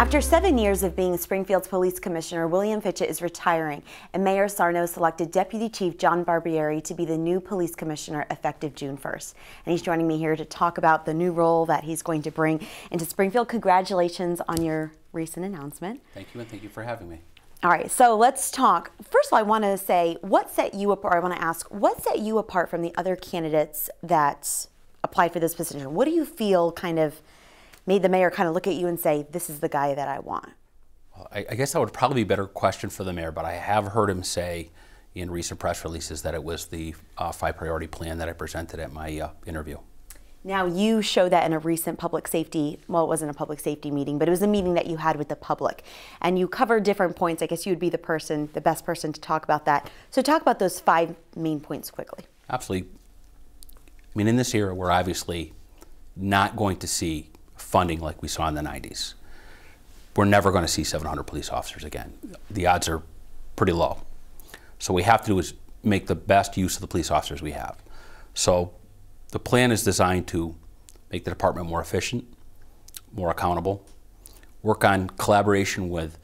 After seven years of being Springfield's police commissioner, William Fitchett is retiring, and Mayor Sarno selected Deputy Chief John Barbieri to be the new police commissioner effective June 1st. And he's joining me here to talk about the new role that he's going to bring into Springfield. Congratulations on your recent announcement. Thank you, and thank you for having me. All right, so let's talk. First of all, I want to say what set you apart. I want to ask what set you apart from the other candidates that applied for this position. What do you feel kind of made the mayor kind of look at you and say, this is the guy that I want? Well, I, I guess that would probably be a better question for the mayor, but I have heard him say in recent press releases that it was the uh, five priority plan that I presented at my uh, interview. Now, you showed that in a recent public safety, well, it wasn't a public safety meeting, but it was a meeting that you had with the public. And you covered different points. I guess you would be the person, the best person to talk about that. So, talk about those five main points quickly. Absolutely. I mean, in this era, we're obviously not going to see funding like we saw in the 90s. We're never going to see 700 police officers again. The odds are pretty low. So what we have to do is make the best use of the police officers we have. So the plan is designed to make the department more efficient, more accountable, work on collaboration with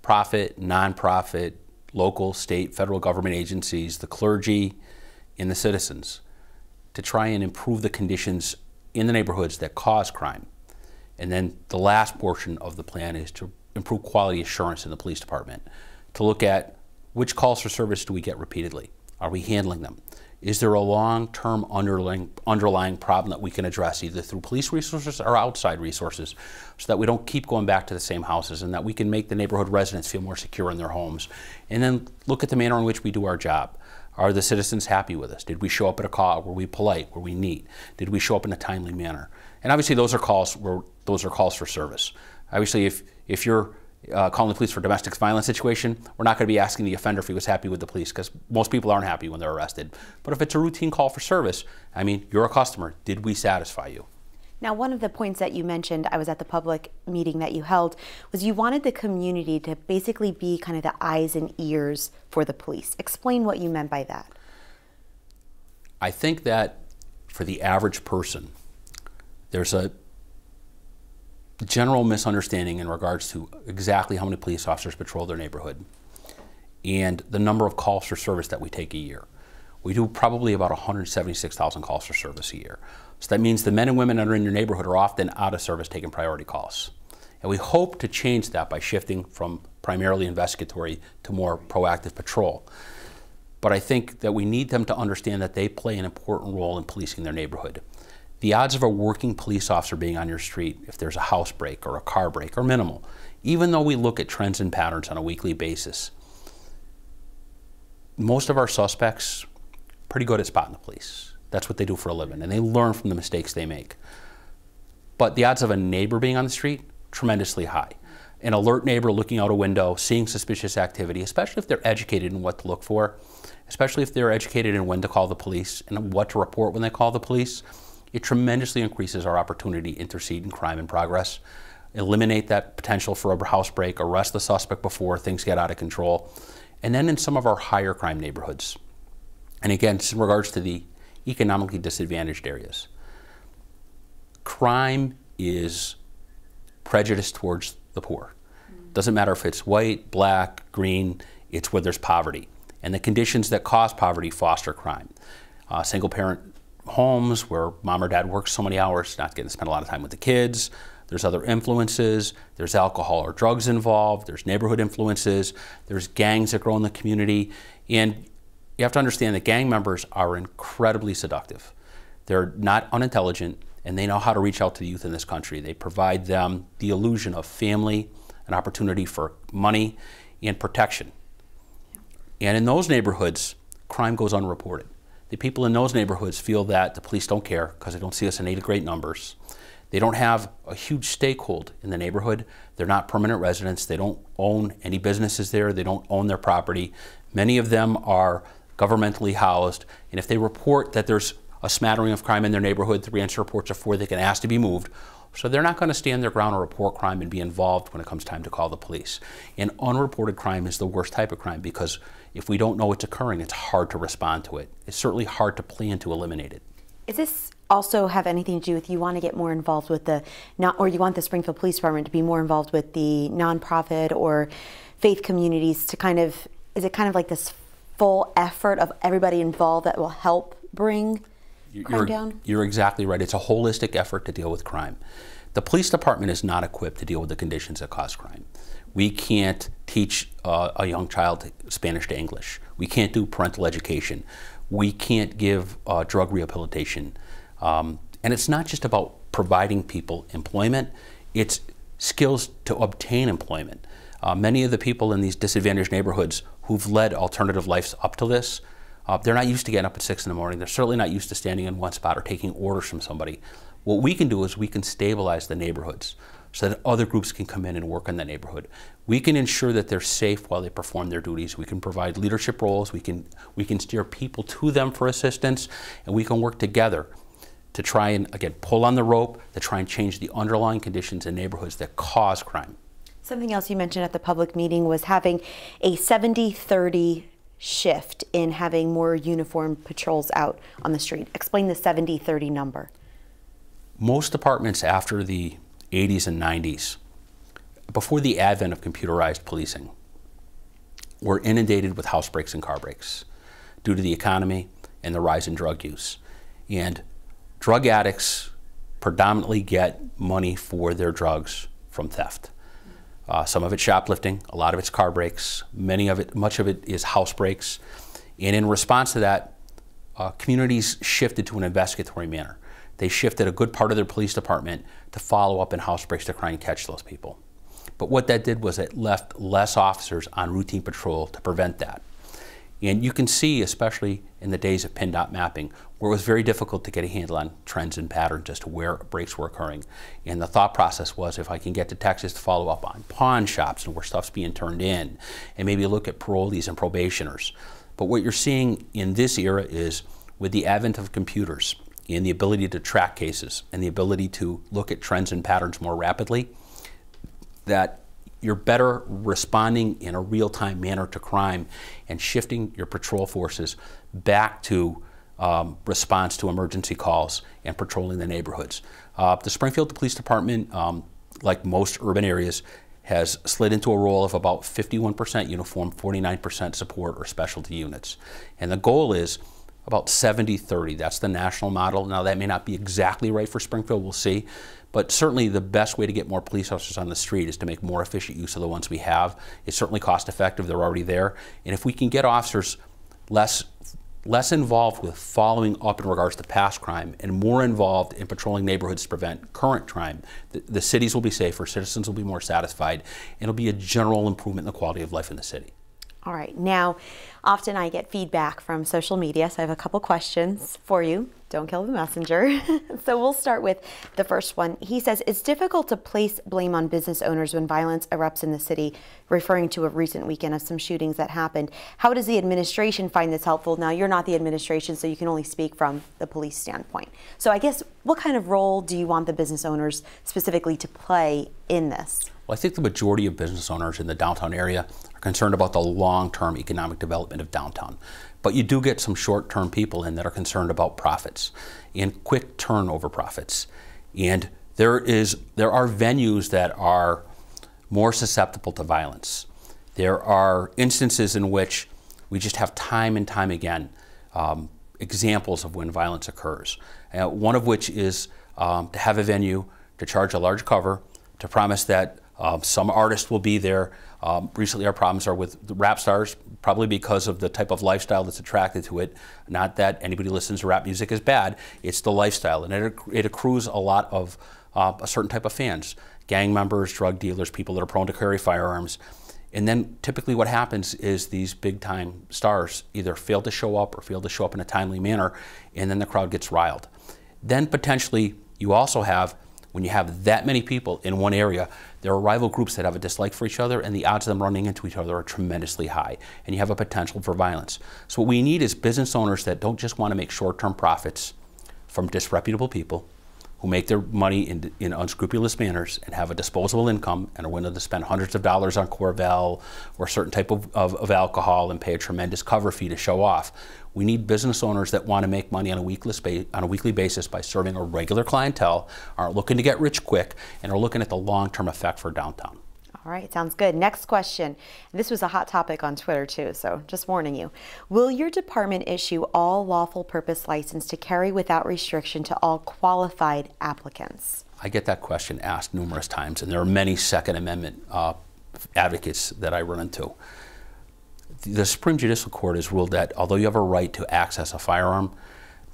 profit, nonprofit, local, state, federal government agencies, the clergy, and the citizens to try and improve the conditions in the neighborhoods that cause crime. And then the last portion of the plan is to improve quality assurance in the police department, to look at which calls for service do we get repeatedly? Are we handling them? Is there a long term underlying, underlying problem that we can address either through police resources or outside resources so that we don't keep going back to the same houses and that we can make the neighborhood residents feel more secure in their homes? And then look at the manner in which we do our job. Are the citizens happy with us? Did we show up at a call? Were we polite? Were we neat? Did we show up in a timely manner? And obviously, those are calls where those are calls for service. Obviously, if if you're uh, calling the police for a domestic violence situation, we're not going to be asking the offender if he was happy with the police because most people aren't happy when they're arrested. But if it's a routine call for service, I mean, you're a customer. Did we satisfy you? Now, one of the points that you mentioned, I was at the public meeting that you held, was you wanted the community to basically be kind of the eyes and ears for the police. Explain what you meant by that. I think that for the average person, there's a general misunderstanding in regards to exactly how many police officers patrol their neighborhood and the number of calls for service that we take a year we do probably about 176,000 calls for service a year. So that means the men and women that are in your neighborhood are often out of service taking priority calls. And we hope to change that by shifting from primarily investigatory to more proactive patrol. But I think that we need them to understand that they play an important role in policing their neighborhood. The odds of a working police officer being on your street if there's a house break or a car break are minimal, even though we look at trends and patterns on a weekly basis. Most of our suspects pretty good at spotting the police. That's what they do for a living, and they learn from the mistakes they make. But the odds of a neighbor being on the street, tremendously high. An alert neighbor looking out a window, seeing suspicious activity, especially if they're educated in what to look for, especially if they're educated in when to call the police and what to report when they call the police, it tremendously increases our opportunity to intercede in crime in progress, eliminate that potential for a house break, arrest the suspect before things get out of control. And then in some of our higher crime neighborhoods, and again, in regards to the economically disadvantaged areas, crime is prejudice towards the poor. Doesn't matter if it's white, black, green, it's where there's poverty. And the conditions that cause poverty foster crime. Uh, single parent homes where mom or dad works so many hours, not getting to spend a lot of time with the kids. There's other influences. There's alcohol or drugs involved. There's neighborhood influences. There's gangs that grow in the community. And you have to understand that gang members are incredibly seductive. They're not unintelligent, and they know how to reach out to the youth in this country. They provide them the illusion of family, an opportunity for money, and protection. And in those neighborhoods, crime goes unreported. The people in those neighborhoods feel that the police don't care because they don't see us in any great numbers. They don't have a huge stakehold in the neighborhood. They're not permanent residents. They don't own any businesses there. They don't own their property. Many of them are governmentally housed, and if they report that there's a smattering of crime in their neighborhood, three answer reports are four, they can ask to be moved. So they're not going to stand their ground or report crime and be involved when it comes time to call the police. And unreported crime is the worst type of crime because if we don't know it's occurring, it's hard to respond to it. It's certainly hard to plan to eliminate it. Is this also have anything to do with you want to get more involved with the not or you want the Springfield Police Department to be more involved with the nonprofit or faith communities to kind of is it kind of like this full effort of everybody involved that will help bring you're, crime down? You're exactly right. It's a holistic effort to deal with crime. The police department is not equipped to deal with the conditions that cause crime. We can't teach uh, a young child Spanish to English. We can't do parental education. We can't give uh, drug rehabilitation. Um, and it's not just about providing people employment, it's skills to obtain employment. Uh, many of the people in these disadvantaged neighborhoods who've led alternative lives up to this, uh, they're not used to getting up at six in the morning. They're certainly not used to standing in one spot or taking orders from somebody. What we can do is we can stabilize the neighborhoods so that other groups can come in and work in the neighborhood. We can ensure that they're safe while they perform their duties. We can provide leadership roles. We can, we can steer people to them for assistance, and we can work together to try and, again, pull on the rope, to try and change the underlying conditions in neighborhoods that cause crime. Something else you mentioned at the public meeting was having a 70 30 shift in having more uniformed patrols out on the street. Explain the 70 30 number. Most departments after the 80s and 90s, before the advent of computerized policing, were inundated with house breaks and car breaks due to the economy and the rise in drug use. And drug addicts predominantly get money for their drugs from theft. Uh, some of it shoplifting, a lot of it's car breaks, many of it, much of it is house breaks. And in response to that, uh, communities shifted to an investigatory manner. They shifted a good part of their police department to follow up in house breaks to try and catch those people. But what that did was it left less officers on routine patrol to prevent that. And you can see, especially in the days of PennDOT mapping, where it was very difficult to get a handle on trends and patterns as to where breaks were occurring. And the thought process was if I can get to Texas to follow up on pawn shops and where stuff's being turned in, and maybe look at parolees and probationers. But what you're seeing in this era is with the advent of computers and the ability to track cases and the ability to look at trends and patterns more rapidly, that you're better responding in a real time manner to crime and shifting your patrol forces back to um, response to emergency calls and patrolling the neighborhoods. Uh, the Springfield Police Department, um, like most urban areas, has slid into a role of about 51% uniform, 49% support or specialty units. And the goal is about 70-30. That's the national model. Now that may not be exactly right for Springfield, we'll see. But certainly the best way to get more police officers on the street is to make more efficient use of the ones we have. It's certainly cost effective, they're already there. And if we can get officers less less involved with following up in regards to past crime and more involved in patrolling neighborhoods to prevent current crime, the, the cities will be safer, citizens will be more satisfied, and it'll be a general improvement in the quality of life in the city. All right, now often I get feedback from social media, so I have a couple questions for you. Don't kill the messenger. so we'll start with the first one. He says, It's difficult to place blame on business owners when violence erupts in the city, referring to a recent weekend of some shootings that happened. How does the administration find this helpful? Now, you're not the administration, so you can only speak from the police standpoint. So I guess, what kind of role do you want the business owners specifically to play in this? Well, I think the majority of business owners in the downtown area concerned about the long-term economic development of downtown. But you do get some short-term people in that are concerned about profits and quick turnover profits. And there is there are venues that are more susceptible to violence. There are instances in which we just have time and time again um, examples of when violence occurs. Uh, one of which is um, to have a venue, to charge a large cover, to promise that um, some artist will be there, um, recently, our problems are with rap stars, probably because of the type of lifestyle that's attracted to it. Not that anybody listens to rap music is bad, it's the lifestyle, and it, it accrues a lot of uh, a certain type of fans gang members, drug dealers, people that are prone to carry firearms. And then typically what happens is these big time stars either fail to show up or fail to show up in a timely manner, and then the crowd gets riled. Then potentially you also have, when you have that many people in one area, there are rival groups that have a dislike for each other, and the odds of them running into each other are tremendously high, and you have a potential for violence. So, what we need is business owners that don't just want to make short term profits from disreputable people who make their money in, in unscrupulous manners and have a disposable income and are willing to spend hundreds of dollars on Corval or a certain type of, of, of alcohol and pay a tremendous cover fee to show off. We need business owners that want to make money on a, weekly on a weekly basis by serving a regular clientele, aren't looking to get rich quick, and are looking at the long-term effect for downtown. All right, sounds good. Next question. This was a hot topic on Twitter too, so just warning you. Will your department issue all lawful purpose license to carry without restriction to all qualified applicants? I get that question asked numerous times, and there are many Second Amendment uh, advocates that I run into. The Supreme Judicial Court has ruled that although you have a right to access a firearm,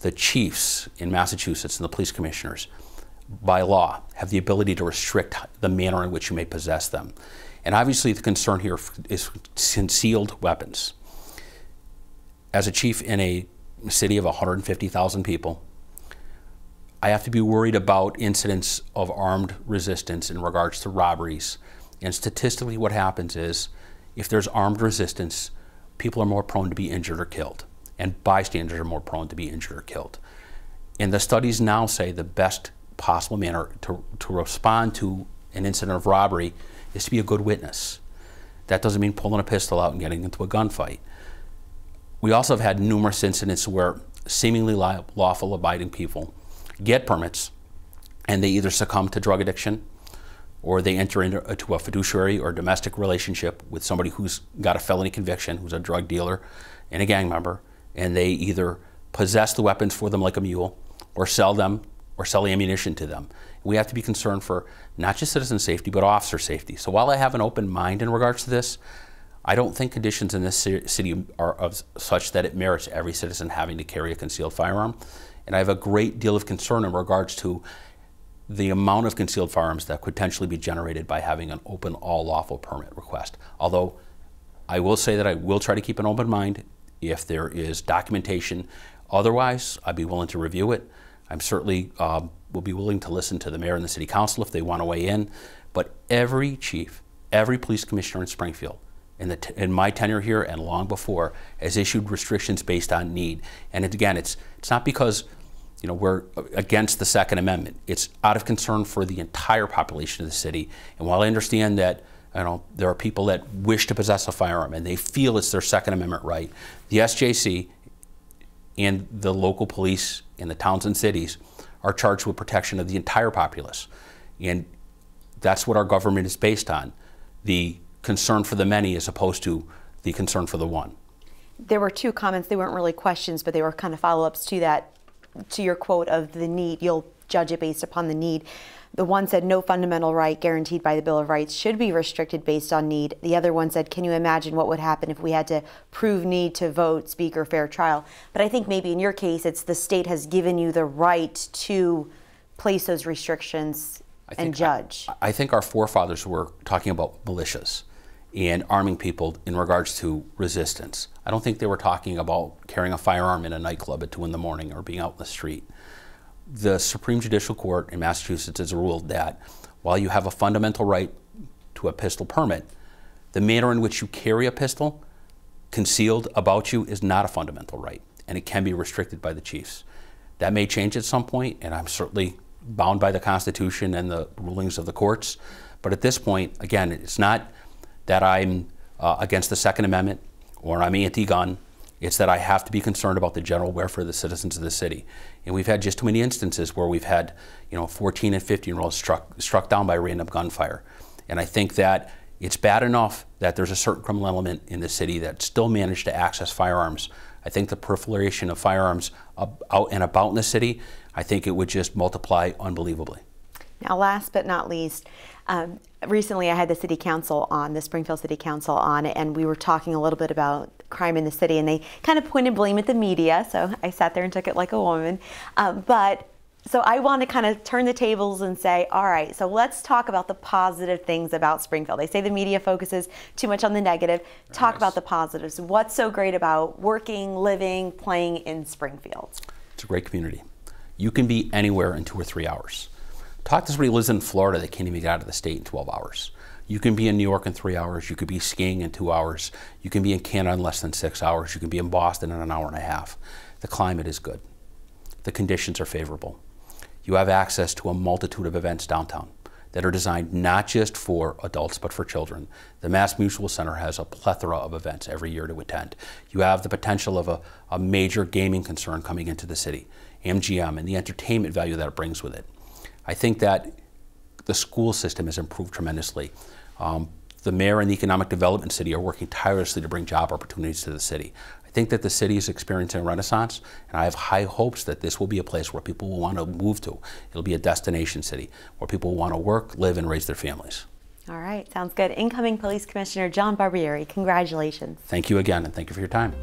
the chiefs in Massachusetts and the police commissioners by law, have the ability to restrict the manner in which you may possess them. And obviously, the concern here is concealed weapons. As a chief in a city of 150,000 people, I have to be worried about incidents of armed resistance in regards to robberies. And statistically, what happens is if there's armed resistance, people are more prone to be injured or killed, and bystanders are more prone to be injured or killed. And the studies now say the best possible manner to, to respond to an incident of robbery is to be a good witness. That doesn't mean pulling a pistol out and getting into a gunfight. We also have had numerous incidents where seemingly lawful abiding people get permits and they either succumb to drug addiction or they enter into a fiduciary or domestic relationship with somebody who's got a felony conviction, who's a drug dealer and a gang member, and they either possess the weapons for them like a mule or sell them or sell ammunition to them. We have to be concerned for not just citizen safety, but officer safety. So while I have an open mind in regards to this, I don't think conditions in this city are of such that it merits every citizen having to carry a concealed firearm. And I have a great deal of concern in regards to the amount of concealed firearms that could potentially be generated by having an open all lawful permit request. Although I will say that I will try to keep an open mind if there is documentation. Otherwise, I'd be willing to review it. I'm certainly uh, will be willing to listen to the mayor and the city council if they want to weigh in. But every chief, every police commissioner in Springfield, in, in my tenure here and long before, has issued restrictions based on need. And it, again, it's it's not because you know we're against the Second Amendment. It's out of concern for the entire population of the city. And while I understand that. You know, there are people that wish to possess a firearm and they feel it's their Second Amendment right. The SJC and the local police in the towns and cities are charged with protection of the entire populace. And that's what our government is based on the concern for the many as opposed to the concern for the one. There were two comments. They weren't really questions, but they were kind of follow ups to that, to your quote of the need. You'll judge it based upon the need. The one said no fundamental right guaranteed by the Bill of Rights should be restricted based on need. The other one said, can you imagine what would happen if we had to prove need to vote, speak, or fair trial? But I think maybe in your case, it's the state has given you the right to place those restrictions and judge. I, I think our forefathers were talking about militias and arming people in regards to resistance. I don't think they were talking about carrying a firearm in a nightclub at 2 in the morning or being out in the street the Supreme Judicial Court in Massachusetts has ruled that while you have a fundamental right to a pistol permit, the manner in which you carry a pistol concealed about you is not a fundamental right, and it can be restricted by the chiefs. That may change at some point, and I'm certainly bound by the Constitution and the rulings of the courts. But at this point, again, it's not that I'm uh, against the Second Amendment or I'm anti gun it's that I have to be concerned about the general welfare of the citizens of the city. And we've had just too many instances where we've had, you know, 14 and 15 year olds struck, struck down by random gunfire. And I think that it's bad enough that there's a certain criminal element in the city that still managed to access firearms. I think the proliferation of firearms out and about in the city, I think it would just multiply unbelievably. Now, last but not least, um, recently I had the city council on, the Springfield City Council on, and we were talking a little bit about crime in the city, and they kind of pointed blame at the media. So I sat there and took it like a woman. Um, but so I want to kind of turn the tables and say, all right, so let's talk about the positive things about Springfield. They say the media focuses too much on the negative. Talk nice. about the positives. What's so great about working, living, playing in Springfield? It's a great community. You can be anywhere in two or three hours. Talk to somebody who lives in Florida that can't even get out of the state in 12 hours. You can be in New York in three hours. You could be skiing in two hours. You can be in Canada in less than six hours. You can be in Boston in an hour and a half. The climate is good. The conditions are favorable. You have access to a multitude of events downtown that are designed not just for adults but for children. The Mass Mutual Center has a plethora of events every year to attend. You have the potential of a, a major gaming concern coming into the city, MGM, and the entertainment value that it brings with it. I think that the school system has improved tremendously. Um, the mayor and the Economic Development City are working tirelessly to bring job opportunities to the city. I think that the city is experiencing a renaissance, and I have high hopes that this will be a place where people will want to move to. It'll be a destination city where people will want to work, live, and raise their families. All right, sounds good. Incoming Police Commissioner John Barbieri, congratulations. Thank you again, and thank you for your time.